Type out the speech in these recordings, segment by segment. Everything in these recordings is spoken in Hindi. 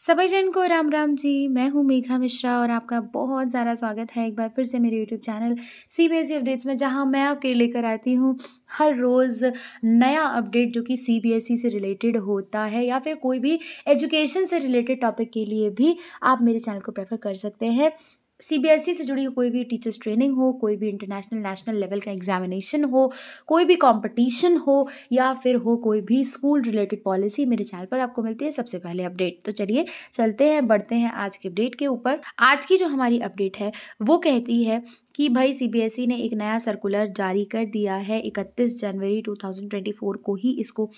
सभी जन को राम राम जी मैं हूँ मेघा मिश्रा और आपका बहुत सारा स्वागत है एक बार फिर से मेरे YouTube channel C B S E updates में जहाँ मैं आपके लेकर आती हूँ हर रोज़ नया अपडेट जो कि सी बी एस ई से रिलेटेड होता है या फिर कोई भी एजुकेशन से रिलेटेड टॉपिक के लिए भी आप मेरे चैनल को प्रेफर कर सकते हैं सीबीएसई e से जुड़ी कोई भी टीचर्स ट्रेनिंग हो कोई भी इंटरनेशनल नेशनल लेवल का एग्जामिनेशन हो कोई भी कंपटीशन हो या फिर हो कोई भी स्कूल रिलेटेड पॉलिसी मेरे चैनल पर आपको मिलती है सबसे पहले अपडेट तो चलिए चलते हैं बढ़ते हैं आज के अपडेट के ऊपर आज की जो हमारी अपडेट है वो कहती है कि भाई सीबीएसई e ने एक नया सर्कुलर जारी कर दिया है 31 जनवरी 2024 को ही इसको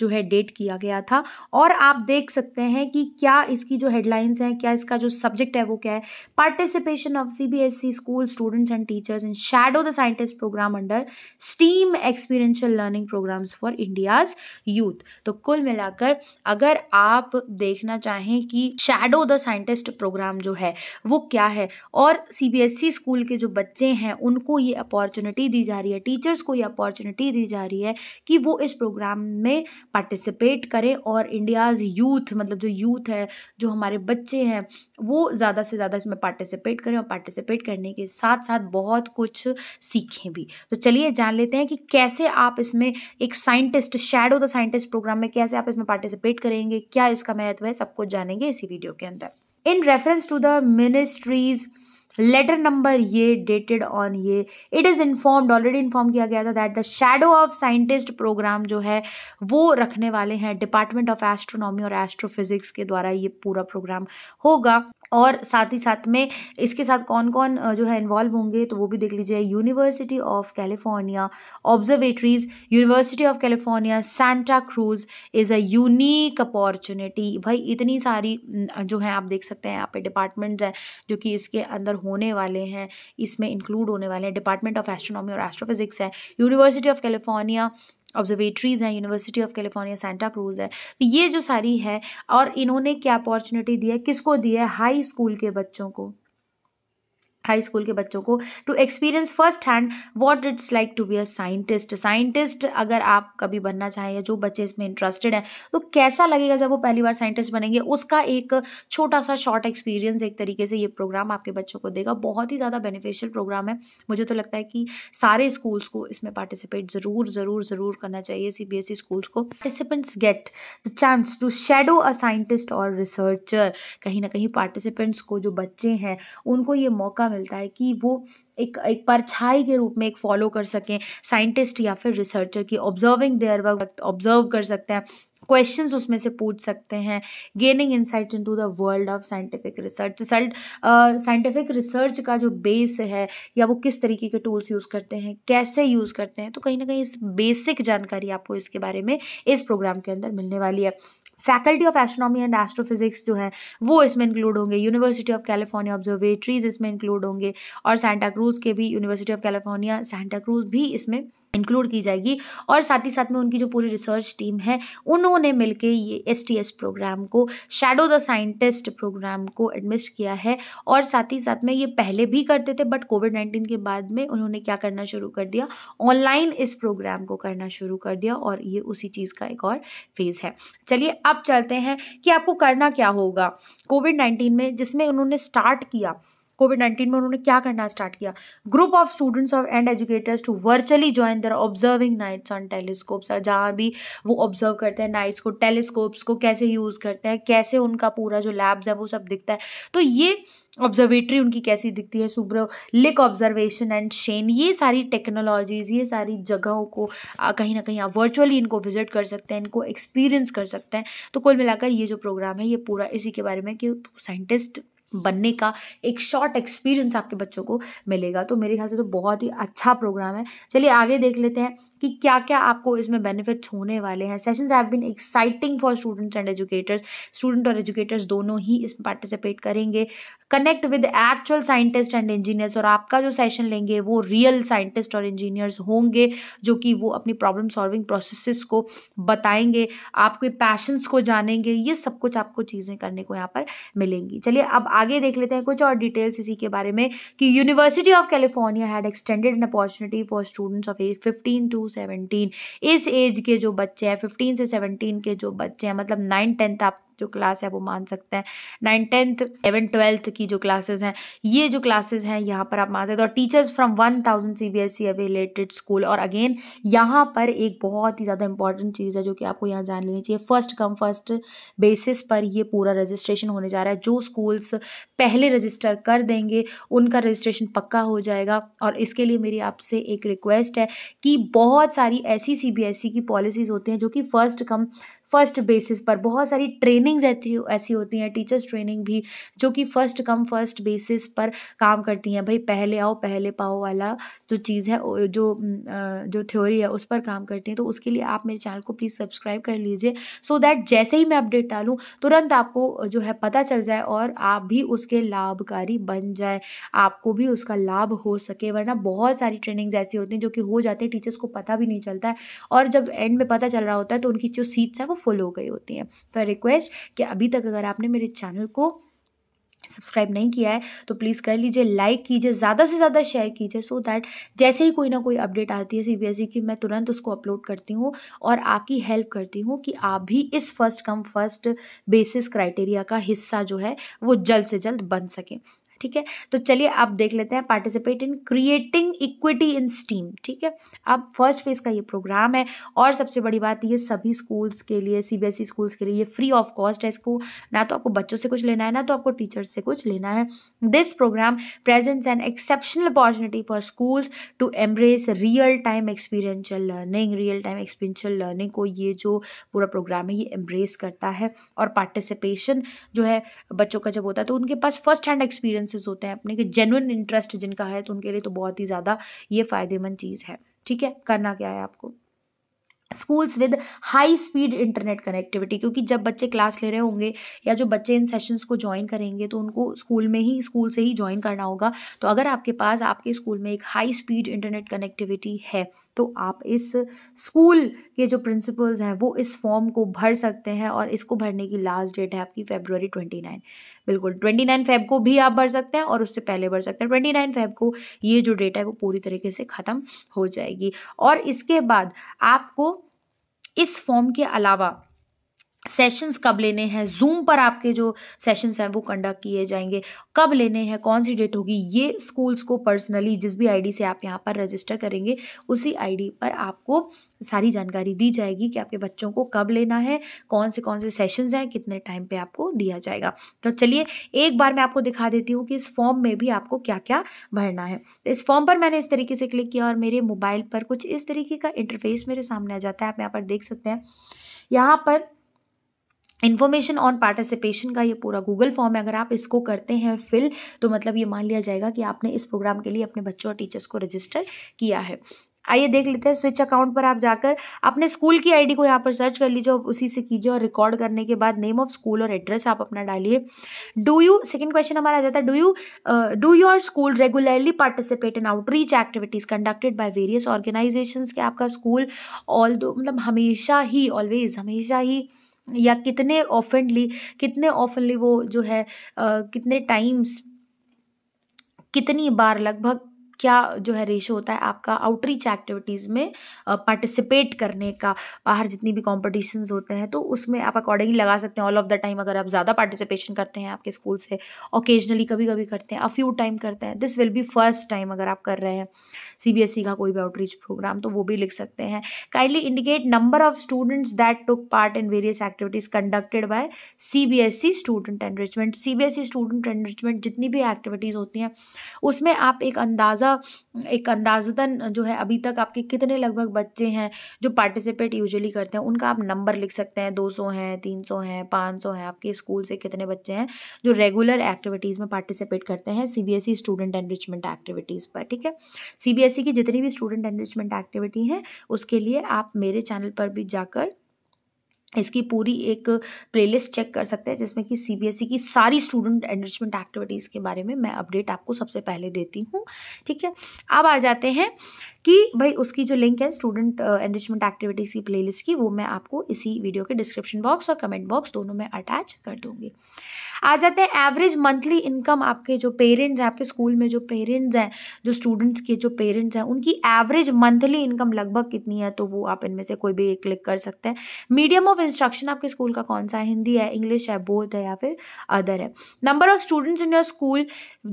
जो है डेट किया गया था और आप देख सकते हैं कि क्या इसकी जो हेडलाइंस हैं क्या इसका जो सब्जेक्ट है वो क्या है participation of CBSE school students and teachers in shadow the scientist programme under STEAM experiential learning programmes for India's youth तो कुल मिलाकर अगर आप देखना चाहें कि शैडो द साइंटिस्ट प्रोग्राम जो है वो क्या है और सीबीएसई स्कूल e के जो बच्चे हैं उनको ये अपॉर्चुनिटी दी जा रही है टीचर्स को ये अपॉर्चुनिटी दी जा रही है कि वो इस प्रोग्राम में पार्टिसिपेट करें और इंडियाज़ यूथ मतलब जो यूथ है जो हमारे बच्चे हैं वो ज़्यादा से ज़्यादा इसमें पार्टिसिपेट करें और पार्टिसिपेट करने के साथ साथ बहुत कुछ सीखें भी तो चलिए जान लेते हैं कि कैसे आप इसमें एक scientist shadow the scientist programme में कैसे आप इसमें पार्टिसिपेट करेंगे क्या इसका महत्व है सब कुछ जानेंगे इसी वीडियो के अंदर in reference to the ministry's letter number ये डेटेड ऑन ये it is informed already inform किया गया था that the shadow of scientist programme जो है वो रखने वाले हैं डिपार्टमेंट ऑफ एस्ट्रोनॉमी और एस्ट्रोफिजिक्स के द्वारा ये पूरा प्रोग्राम होगा और साथ ही साथ में इसके साथ कौन कौन जो है इन्वॉल्व होंगे तो वो भी देख लीजिए university of California observatories university of California Santa Cruz is a unique opportunity भाई इतनी सारी जो है आप देख सकते हैं यहाँ पे डिपार्टमेंट्स हैं जो कि इसके अंदर होने वाले हैं इसमें इंक्लूड होने वाले हैं डिपार्टमेंट ऑफ एस्ट्रोनॉमी और एस्ट्रोफिजिक्स है यूनिवर्सिटी ऑफ कैलिफोर्निया ऑब्जर्वेटरीज़ हैं university of California Santa Cruz है तो ये जो सारी है और इन्होंने क्या अपॉर्चुनिटी दी है किसको दी है हाई स्कूल के बच्चों को हाई स्कूल के बच्चों को to experience first hand what it's like to be a scientist scientist अगर आप कभी बनना चाहें या जो बच्चे इसमें इंटरेस्टेड हैं तो कैसा लगेगा जब वो पहली बार साइंटिस्ट बनेंगे उसका एक छोटा सा शॉर्ट एक्सपीरियंस एक तरीके से ये प्रोग्राम आपके बच्चों को देगा बहुत ही ज़्यादा बेनिफिशियल प्रोग्राम है मुझे तो लगता है कि सारे स्कूल्स को इसमें पार्टिसिपेट ज़रूर ज़रूर ज़रूर करना चाहिए C B S E schools को participants get the chance to shadow a scientist और रिसर्चर कहीं ना कहीं पार्टिसिपेंट्स को जो बच्चे हैं उनको ये मौका मिलता है कि वो एक एक परछाई के रूप में एक फॉलो कर सकें साइंटिस्ट या फिर रिसर्चर की ऑब्जर्विंग देयर वर्क ऑब्जर्व कर सकते हैं क्वेश्चंस उसमें से पूछ सकते हैं gaining in into the world of scientific research result scientific research का जो बेस है या वो किस तरीके के टूल्स यूज़ करते हैं कैसे यूज़ करते हैं तो कहीं ना कहीं इस बेसिक जानकारी आपको इसके बारे में इस प्रोग्राम के अंदर मिलने वाली है faculty of astronomy and astrophysics जो है वो इसमें इंक्लूड होंगे यूनिवर्सिटी ऑफ कैलिफोर्निया ऑब्जर्वेटरीज इसमें इंक्लूड होंगे और सेंटा क्रूज के भी university of California Santa Cruz भी इसमें इंक्लूड की जाएगी और साथ ही साथ में उनकी जो पूरी रिसर्च टीम है उन्होंने मिलके ये एस प्रोग्राम को शैडो द साइंटिस्ट प्रोग्राम को एडमिस्ट किया है और साथ ही साथ में ये पहले भी करते थे बट कोविड नाइन्टीन के बाद में उन्होंने क्या करना शुरू कर दिया ऑनलाइन इस प्रोग्राम को करना शुरू कर दिया और ये उसी चीज़ का एक और फेज़ है चलिए अब चलते हैं कि आपको करना क्या होगा कोविड नाइन्टीन में जिसमें उन्होंने स्टार्ट किया कोविड नाइन्टीन में उन्होंने क्या करना स्टार्ट किया group of students of and educators to virtually join their observing nights on telescopes जहाँ भी वो ऑब्जर्व करते हैं नाइट्स को टेलीस्कोप्स को कैसे यूज़ करते हैं कैसे उनका पूरा जो लैब्स है वो सब दिखता है तो ये ऑब्जर्वेटरी उनकी कैसी दिखती है सुब्र लिक ऑब्जर्वेशन एंड शेन ये सारी टेक्नोलॉजीज़ ये सारी जगहों को कहीं ना कहीं आप वर्चुअली इनको विजिट कर सकते हैं इनको एक्सपीरियंस कर सकते हैं तो कुल मिलाकर ये जो प्रोग्राम है ये पूरा इसी के बारे में कि साइंटिस्ट बनने का एक शॉर्ट एक्सपीरियंस आपके बच्चों को मिलेगा तो मेरे ख्याल से तो बहुत ही अच्छा प्रोग्राम है चलिए आगे देख लेते हैं कि क्या क्या आपको इसमें बेनिफिट्स होने वाले हैं sessions have been exciting for students and educators student और एजुकेटर्स दोनों ही इसमें पार्टिसिपेट करेंगे connect with actual scientist and engineers और आपका जो सेशन लेंगे वो रियल साइंटिस्ट और इंजीनियर्स होंगे जो कि वो अपनी प्रॉब्लम सॉल्विंग प्रोसेसेस को बताएंगे आपके पैशंस को जानेंगे ये सब कुछ आपको चीज़ें करने को यहाँ पर मिलेंगी चलिए अब आगे देख लेते हैं कुछ और डिटेल्स इसी के बारे में कि university of California had extended an opportunity for students of age fifteen to seventeen इस एज के जो बच्चे हैं फिफ्टीन से सेवनटीन के जो बच्चे हैं मतलब नाइन टेंथ आप जो क्लास है वो मान सकते हैं नाइन टेंथ एवन ट्वेल्थ की जो क्लासेज हैं ये जो क्लासेज हैं यहाँ पर आप मान सकते हैं और teachers from one thousand C B S E related school और अगेन यहाँ पर एक बहुत ही ज़्यादा इंपॉर्टेंट चीज़ है जो कि आपको यहाँ जान लेनी चाहिए फर्स्ट कम फर्स्ट बेसिस पर ये पूरा रजिस्ट्रेशन होने जा रहा है जो स्कूल्स पहले रजिस्टर कर देंगे उनका रजिस्ट्रेशन पक्का हो जाएगा और इसके लिए मेरी आपसे एक रिक्वेस्ट है कि बहुत सारी ऐसी सी e की पॉलिसीज़ होती हैं जो कि फ़र्स्ट कम फर्स्ट बेसिस पर बहुत सारी ट्रेनिंग्स ऐसी ऐसी होती हैं टीचर्स ट्रेनिंग भी जो कि फ़र्स्ट कम फर्स्ट बेसिस पर काम करती हैं भाई पहले आओ पहले पाओ वाला जो चीज़ है जो जो थ्योरी है उस पर काम करती हैं तो उसके लिए आप मेरे चैनल को प्लीज़ सब्सक्राइब कर लीजिए सो दैट जैसे ही मैं अपडेट डालूँ तुरंत आपको जो है पता चल जाए और आप भी उसके लाभकारी बन जाए आपको भी उसका लाभ हो सके वरना बहुत सारी ट्रेनिंग्स ऐसी होती हैं जो कि हो जाती है टीचर्स को पता भी नहीं चलता है और जब एंड में पता चल रहा होता है तो उनकी जो सीट्स है वो फुल हो गई होती हैं तो आई रिक्वेस्ट कि अभी तक अगर आपने मेरे चैनल को सब्सक्राइब नहीं किया है तो प्लीज़ कर लीजिए लाइक कीजिए ज़्यादा से ज़्यादा शेयर कीजिए सो दैट जैसे ही कोई ना कोई अपडेट आती है सीबीएसई e की मैं तुरंत उसको अपलोड करती हूँ और आपकी हेल्प करती हूँ कि आप भी इस first come first basis criteria का हिस्सा जो है वो जल्द से जल्द बन सकें ठीक है तो चलिए आप देख लेते हैं participate in creating equity in STEAM ठीक है अब फर्स्ट फेज का ये प्रोग्राम है और सबसे बड़ी बात ये सभी स्कूल्स के लिए सीबीएसई स्कूल्स e के लिए ये फ्री ऑफ कॉस्ट है इसको ना तो आपको बच्चों से कुछ लेना है ना तो आपको टीचर्स से कुछ लेना है this programme presents an exceptional opportunity for schools to embrace real time experiential learning real time experiential learning को ये जो पूरा प्रोग्राम है ये एम्ब्रेस करता है और पार्टिसिपेशन जो है बच्चों का जब होता है तो उनके पास फर्स्ट हैंड एक्सपीरियंस रेफरेंसेस होते हैं अपने के जेनुअन इंटरेस्ट जिनका है तो उनके लिए तो बहुत ही ज़्यादा ये फ़ायदेमंद चीज़ है ठीक है करना क्या है आपको schools with high speed internet connectivity क्योंकि जब बच्चे क्लास ले रहे होंगे या जो बच्चे इन सेशंस को ज्वाइन करेंगे तो उनको स्कूल में ही स्कूल से ही ज्वाइन करना होगा तो अगर आपके पास आपके स्कूल में एक हाई स्पीड इंटरनेट कनेक्टिविटी है तो आप इस स्कूल के जो प्रिंसिपल्स हैं वो इस फॉर्म को भर सकते हैं और इसको भरने की लास्ट डेट है आपकी फेब्रुवरी ट्वेंटी नाइन बिल्कुल ट्वेंटी नाइन फेब को भी आप भर सकते हैं और उससे पहले भर सकते हैं ट्वेंटी नाइन फेब को ये जो डेट है वो पूरी तरीके से ख़त्म हो जाएगी और इसके बाद आपको इस फॉर्म के अलावा सेशंस कब लेने हैं जूम पर आपके जो सेशंस हैं वो कंडक्ट किए जाएंगे कब लेने हैं कौन सी डेट होगी ये स्कूल्स को पर्सनली जिस भी आईडी से आप यहाँ पर रजिस्टर करेंगे उसी आईडी पर आपको सारी जानकारी दी जाएगी कि आपके बच्चों को कब लेना है कौन से कौन से सेशंस हैं कितने टाइम पे आपको दिया जाएगा तो चलिए एक बार मैं आपको दिखा देती हूँ कि इस फॉर्म में भी आपको क्या क्या भरना है तो इस फॉर्म पर मैंने इस तरीके से क्लिक किया और मेरे मोबाइल पर कुछ इस तरीके का इंटरफेस मेरे सामने आ जाता है आप यहाँ पर देख सकते हैं यहाँ पर इन्फॉर्मेशन ऑन पार्टिसिपेशन का ये पूरा गूगल फॉर्म है अगर आप इसको करते हैं फिल तो मतलब ये मान लिया जाएगा कि आपने इस प्रोग्राम के लिए अपने बच्चों और टीचर्स को रजिस्टर किया है आइए देख लेते हैं स्विच अकाउंट पर आप जाकर अपने स्कूल की आईडी को यहाँ पर सर्च कर लीजिए और उसी से कीजिए और रिकॉर्ड करने के बाद नेम ऑफ स्कूल और एड्रेस आप अपना डालिए डू यू सेकंड क्वेश्चन हमारा आ जाता है do you do your school regularly participate in outreach activities conducted by various organization के आपका स्कूल ऑल मतलब हमेशा ही ऑलवेज हमेशा ही या कितने ऑफेंडली कितने ऑफनली वो जो है कितने टाइम्स कितनी बार लगभग क्या जो है रेशो होता है आपका आउटरीच एक्टिविटीज़ में पार्टिसिपेट करने का बाहर जितनी भी कॉम्पिटिशन होते हैं तो उसमें आप अकॉर्डिंगली लगा सकते हैं ऑल ऑफ द टाइम अगर आप ज़्यादा पार्टिसिपेशन करते हैं आपके स्कूल से ओकेजनली कभी कभी करते हैं अ फ्यू टाइम करते हैं this will be first time अगर आप कर रहे हैं सी e का कोई भी आउटरीच प्रोग्राम तो वो भी लिख सकते हैं kindly indicate number of students that took part in various activities conducted by C student enrichment C student enrichment जितनी भी एक्टिविटीज़ होती हैं उसमें आप एक अंदाज़ा सा एक अंदाजतन जो है अभी तक आपके कितने लगभग बच्चे हैं जो पार्टिसिपेट यूजुअली करते हैं उनका आप नंबर लिख सकते हैं दो सौ हैं तीन सौ हैं पाँच सौ हैं आपके स्कूल से कितने बच्चे हैं जो रेगुलर एक्टिविटीज़ में पार्टिसिपेट करते हैं सीबीएसई स्टूडेंट एनरिचमेंट एक्टिविटीज़ पर ठीक है सी e की जितनी भी स्टूडेंट एनरिचमेंट एक्टिविटी हैं उसके लिए आप मेरे चैनल पर भी जाकर इसकी पूरी एक प्लेलिस्ट चेक कर सकते हैं जिसमें कि सीबीएसई e की सारी स्टूडेंट एनरिचमेंट एक्टिविटीज़ के बारे में मैं अपडेट आपको सबसे पहले देती हूँ ठीक है अब आ जाते हैं कि भाई उसकी जो लिंक है स्टूडेंट एनरिचमेंट एक्टिविटीज़ की प्ले की वो मैं आपको इसी वीडियो के डिस्क्रिप्शन बॉक्स और कमेंट बॉक्स दोनों में अटैच कर दूँगी आ जाते हैं एवरेज मंथली इनकम आपके जो पेरेंट्स हैं आपके स्कूल में जो पेरेंट्स हैं जो स्टूडेंट्स के जो पेरेंट्स हैं उनकी एवरेज मंथली इनकम लगभग कितनी है तो वो आप इनमें से कोई भी एक क्लिक कर सकते हैं मीडियम ऑफ इंस्ट्रक्शन आपके स्कूल का कौन सा है हिंदी है इंग्लिश है बोथ है या फिर अदर है number of students in your school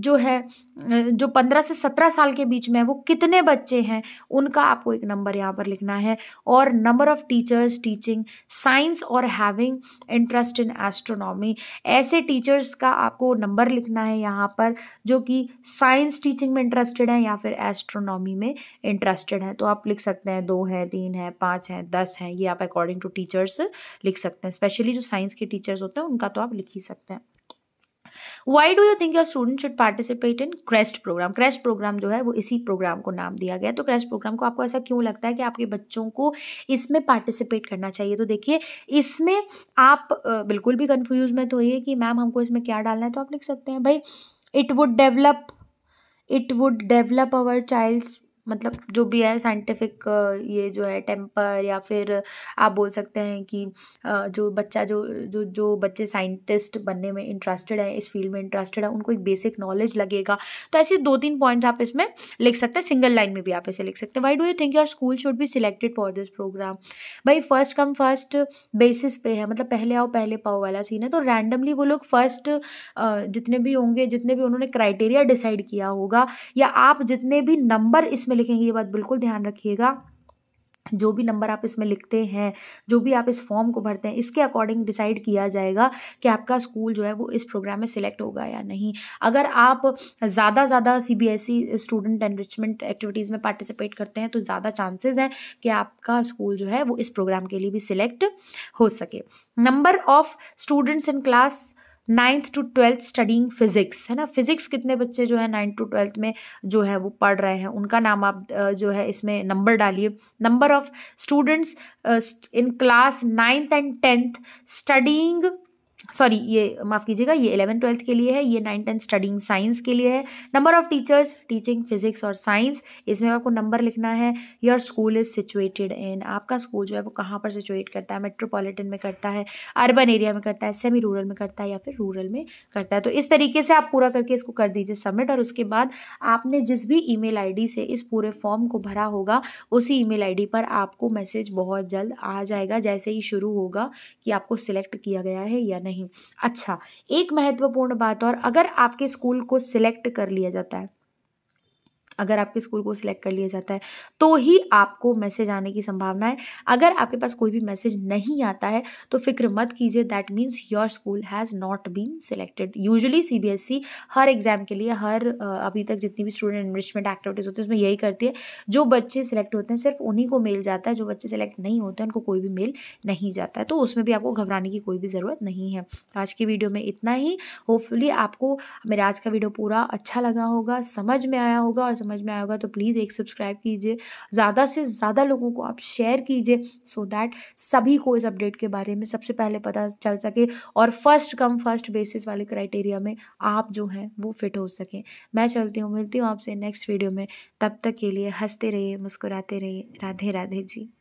जो है uh, जो पंद्रह से सत्रह साल के बीच में है वो कितने बच्चे हैं उनका आपको एक नंबर यहाँ पर लिखना है और number of teachers teaching science और हैविंग इंटरेस्ट इन एस्ट्रोनॉमी ऐसे टीचर्स का आपको नंबर लिखना है यहाँ पर जो कि साइंस टीचिंग में इंटरेस्टेड हैं या फिर एस्ट्रोनॉमी में इंटरेस्टेड हैं तो आप लिख सकते हैं दो हैं तीन हैं पाँच हैं दस हैं ये आप अकॉर्डिंग टू टीचर्स लिख सकते हैं स्पेशली जो साइंस के टीचर्स होते हैं उनका तो आप लिख ही सकते हैं why do you think your student should participate in CREST programme CREST programme जो है वो इसी प्रोग्राम को नाम दिया गया तो क्रेस्ट प्रोग्राम को आपको ऐसा क्यों लगता है कि आपके बच्चों को इसमें पार्टिसिपेट करना चाहिए तो देखिए इसमें आप बिल्कुल भी कन्फ्यूज तो ये कि मैम हमको इसमें क्या डालना है तो आप लिख सकते हैं भाई it would develop it would develop our child's मतलब जो भी है साइंटिफिक ये जो है टेम्पर या फिर आप बोल सकते हैं कि जो बच्चा जो जो जो बच्चे साइंटिस्ट बनने में इंटरेस्टेड है इस फील्ड में इंटरेस्टेड है उनको एक बेसिक नॉलेज लगेगा तो ऐसे दो तीन पॉइंट्स आप इसमें लिख सकते हैं सिंगल लाइन में भी आप इसे लिख सकते हैं why do you think your school should be selected for this programme भाई फर्स्ट कम फर्स्ट बेसिस पे है मतलब पहले आओ पहले पाओ वाला सीन है तो रैंडमली वो लोग फर्स्ट जितने भी होंगे जितने भी उन्होंने क्राइटेरिया डिसाइड किया होगा या आप जितने भी नंबर इसमें इसमें लिखेंगे ये बात बिल्कुल ध्यान रखिएगा जो भी नंबर आप इसमें लिखते हैं जो भी आप इस फॉर्म को भरते हैं इसके अकॉर्डिंग डिसाइड किया जाएगा कि आपका स्कूल जो है वो इस प्रोग्राम में सिलेक्ट होगा या नहीं अगर आप ज़्यादा ज़्यादा C B S E student enrichment activities में पार्टिसिपेट करते हैं तो ज़्यादा चांसेस हैं कि आपका स्कूल जो है वो इस प्रोग्राम के लिए भी सिलेक्ट हो सके number of students in class ninth to twelfth studying physics है ना फिजिक्स कितने बच्चे जो है नाइन्थ टू ट्वेल्थ में जो है वो पढ़ रहे हैं उनका नाम आप जो है इसमें नंबर डालिए number of students in class ninth and tenth studying sorry ये माफ़ कीजिएगा ये इलेवन ट्वेल्थ के लिए है ये नाइन टेंथ स्टडिंग साइंस के लिए है number of teachers teaching physics और साइंस इसमें आपको नंबर लिखना है your school is situated in आपका स्कूल जो है वो कहाँ पर सिचुएट करता है मेट्रोपॉलिटन में करता है अर्बन एरिया में करता है सेमी रूरल में करता है या फिर रूरल में करता है तो इस तरीके से आप पूरा करके इसको कर दीजिए सबमिट और उसके बाद आपने जिस भी ई मेल से इस पूरे फॉर्म को भरा होगा उसी ई मेल पर आपको मैसेज बहुत जल्द आ जाएगा जैसे ही शुरू होगा कि आपको सिलेक्ट किया गया है या नहीं नहीं अच्छा एक महत्वपूर्ण बात और अगर आपके स्कूल को सिलेक्ट कर लिया जाता है अगर आपके स्कूल को सिलेक्ट कर लिया जाता है तो ही आपको मैसेज आने की संभावना है अगर आपके पास कोई भी मैसेज नहीं आता है तो फिक्र मत कीजिए that means your school has not been selected usually CBSE हर एग्ज़ाम के लिए हर अभी तक जितनी भी स्टूडेंट इन्वेस्टमेंट एक्टिविटीज़ होती है उसमें यही करती है जो बच्चे सिलेक्ट होते हैं सिर्फ उन्हीं को मेल जाता है जो बच्चे सिलेक्ट नहीं होते उनको कोई भी मेल नहीं जाता है तो उसमें भी आपको घबराने की कोई भी ज़रूरत नहीं है आज की वीडियो में इतना ही होपफुली आपको मेरा आज का वीडियो पूरा अच्छा लगा होगा समझ में आया होगा और समझ में आया होगा तो प्लीज़ एक सब्सक्राइब कीजिए ज़्यादा से ज़्यादा लोगों को आप शेयर कीजिए सो दैट सभी को इस अपडेट के बारे में सबसे पहले पता चल सके और फर्स्ट कम फर्स्ट बेसिस वाले क्राइटेरिया में आप जो हैं वो फिट हो सकें मैं चलती हूँ मिलती हूँ आपसे नेक्स्ट वीडियो में तब तक के लिए हंसते रहिए मुस्कुराते रहिए राधे राधे जी